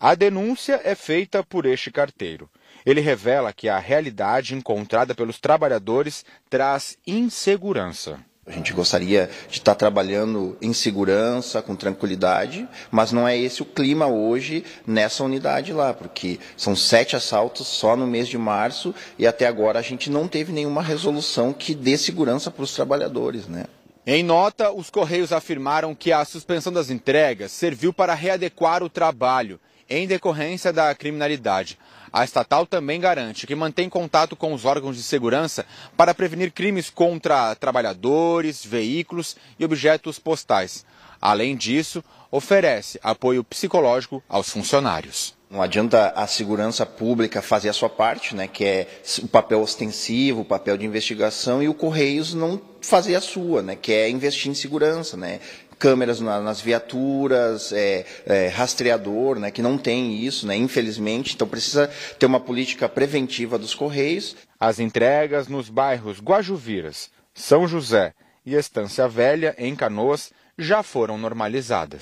A denúncia é feita por este carteiro. Ele revela que a realidade encontrada pelos trabalhadores traz insegurança. A gente gostaria de estar trabalhando em segurança, com tranquilidade, mas não é esse o clima hoje nessa unidade lá, porque são sete assaltos só no mês de março e até agora a gente não teve nenhuma resolução que dê segurança para os trabalhadores, né? Em nota, os Correios afirmaram que a suspensão das entregas serviu para readequar o trabalho em decorrência da criminalidade. A estatal também garante que mantém contato com os órgãos de segurança para prevenir crimes contra trabalhadores, veículos e objetos postais. Além disso, oferece apoio psicológico aos funcionários. Não adianta a segurança pública fazer a sua parte, né, que é o papel ostensivo, o papel de investigação, e o Correios não fazer a sua, né, que é investir em segurança, né, câmeras na, nas viaturas, é, é, rastreador, né, que não tem isso, né, infelizmente. Então precisa ter uma política preventiva dos Correios. As entregas nos bairros Guajuviras, São José e Estância Velha, em Canoas, já foram normalizadas.